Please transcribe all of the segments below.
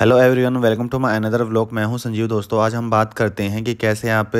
hello everyone welcome to my another vlog मैं हूं संजीव दोस्तों आज हम बात करते हैं कि कैसे आप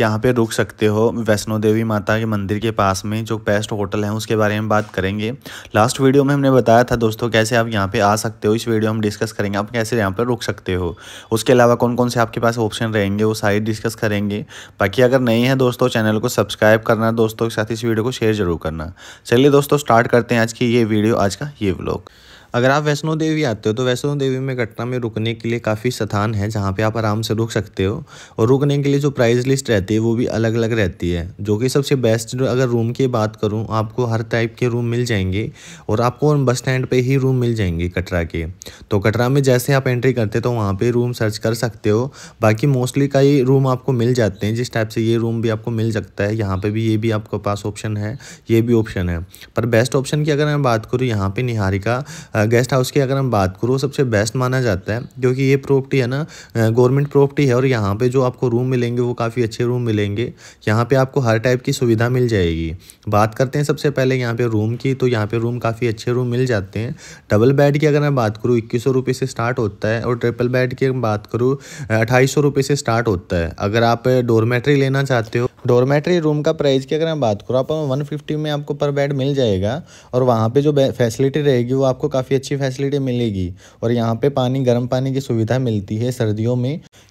यहाँ पे रुक सकते हो वैष्णो देवी माता के मंदिर के पास में जो बेस्ट होटल है उसके बारे में बात करेंगे लास्ट वीडियो में हमने बताया था दोस्तों कैसे आप यहाँ पे आ सकते हो इस वीडियो हम डिस्कस करेंगे आप कैसे यहाँ पर रुक सकते हो उसके अलावा कौन कौन से आपके पास ऑप्शन रहेंगे वो सारी डिस्कस करेंगे बाकी अगर नहीं है दोस्तों चैनल को सब्सक्राइब करना दोस्तों के साथ इस वीडियो को शेयर जरूर करना चलिए दोस्तों स्टार्ट करते हैं आज की ये वीडियो आज का ये व्लॉग अगर आप वैष्णो देवी आते हो तो वैष्णो देवी में कटरा में रुकने के लिए काफ़ी स्थान है जहाँ पर आप आराम से रुक सकते हो और रुकने के लिए जो प्राइस लिस्ट रहती है वो भी अलग अलग रहती है जो कि सबसे बेस्ट अगर रूम की बात करूँ आपको हर टाइप के रूम मिल जाएंगे और आपको बस स्टैंड पर ही रूम मिल जाएंगे कटरा के तो कटरा में जैसे आप एंट्री करते तो वहाँ पर रूम सर्च कर सकते हो बाकी मोस्टली का रूम आपको मिल जाते हैं जिस टाइप से ये रूम भी आपको मिल सकता है यहाँ पर भी ये भी आपके पास ऑप्शन है ये भी ऑप्शन है पर बेस्ट ऑप्शन की अगर मैं बात करूँ यहाँ पर निहारिका गेस्ट हाउस की अगर हम बात करूँ सबसे बेस्ट माना जाता है क्योंकि ये प्रॉपर्टी है ना गवर्नमेंट प्रॉपर्टी है और यहाँ पे जो आपको रूम मिलेंगे वो काफ़ी अच्छे रूम मिलेंगे यहाँ पे आपको हर टाइप की सुविधा मिल जाएगी बात करते हैं सबसे पहले यहाँ पे रूम की तो यहाँ पे रूम काफ़ी अच्छे रूम मिल जाते हैं डबल बेड की अगर मैं बात करूँ इक्कीस सौ से स्टार्ट होता है और ट्रिपल बेड की बात करूँ अट्ठाईस सौ से स्टार्ट होता है अगर आप डोरमेट्री लेना चाहते हो डोरमेट्री रूम का प्राइस की अगर मैं बात करूँ आप वन फिफ्टी में आपको पर बेड मिल जाएगा और वहाँ पे जो फैसिलिटी रहेगी वो आपको काफ़ी अच्छी फैसिलिटी मिलेगी और यहाँ पे पानी गर्म पानी की सुविधा मिलती है सर्दियों में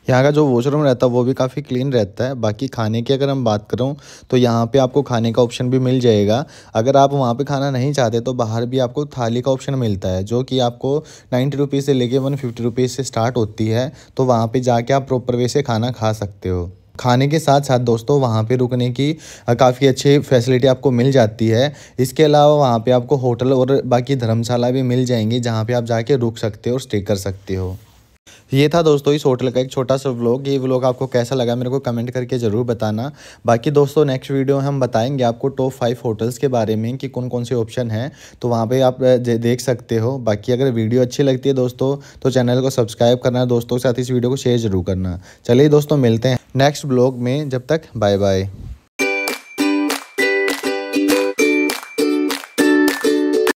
यहाँ का जो वॉशरूम रहता है वो भी काफ़ी क्लीन रहता है बाकी खाने की अगर हम बात करूँ तो यहाँ पर आपको खाने का ऑप्शन भी मिल जाएगा अगर आप वहाँ पर खाना नहीं चाहते तो बाहर भी आपको थाली का ऑप्शन मिलता है जो कि आपको नाइन्टी रुपीज़ से लेके वन फिफ्टी रुपीज़ से स्टार्ट होती है तो वहाँ पर जाके आप प्रॉपर वे से खाना खा सकते हो खाने के साथ साथ दोस्तों वहाँ पे रुकने की काफ़ी अच्छी फैसिलिटी आपको मिल जाती है इसके अलावा वहाँ पे आपको होटल और बाकी धर्मशाला भी मिल जाएंगी जहाँ पे आप जाके रुक सकते हो और स्टे कर सकते हो ये था दोस्तों इस होटल का एक छोटा सा व्लॉग ये व्लॉग आपको कैसा लगा मेरे को कमेंट करके ज़रूर बताना बाकी दोस्तों नेक्स्ट वीडियो में हम बताएंगे आपको टॉप फाइव होटल्स के बारे में कि कौन कौन से ऑप्शन हैं तो वहाँ पे आप देख सकते हो बाकी अगर वीडियो अच्छी लगती है दोस्तों तो चैनल को सब्सक्राइब करना दोस्तों के साथ इस वीडियो को शेयर ज़रूर करना चलिए दोस्तों मिलते हैं नेक्स्ट ब्लॉग में जब तक बाय बाय